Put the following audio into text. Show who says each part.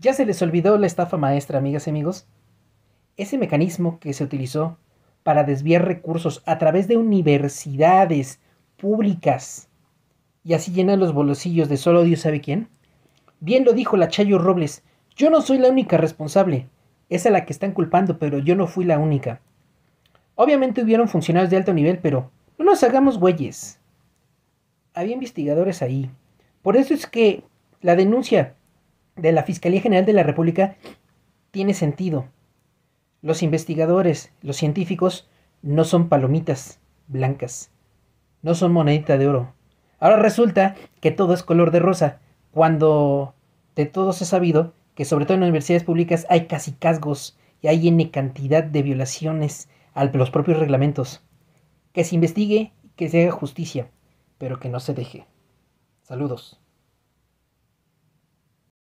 Speaker 1: ¿Ya se les olvidó la estafa maestra, amigas y amigos? Ese mecanismo que se utilizó para desviar recursos a través de universidades públicas y así llenar los bolsillos de solo Dios sabe quién. Bien lo dijo la Chayo Robles, yo no soy la única responsable, es a la que están culpando, pero yo no fui la única. Obviamente hubieron funcionarios de alto nivel, pero no nos hagamos güeyes. Había investigadores ahí. Por eso es que la denuncia de la Fiscalía General de la República tiene sentido. Los investigadores, los científicos, no son palomitas blancas, no son monedita de oro. Ahora resulta que todo es color de rosa, cuando de todos he sabido que sobre todo en las universidades públicas hay casi casgos y hay N cantidad de violaciones a los propios reglamentos. Que se investigue, que se haga justicia, pero que no se deje. Saludos.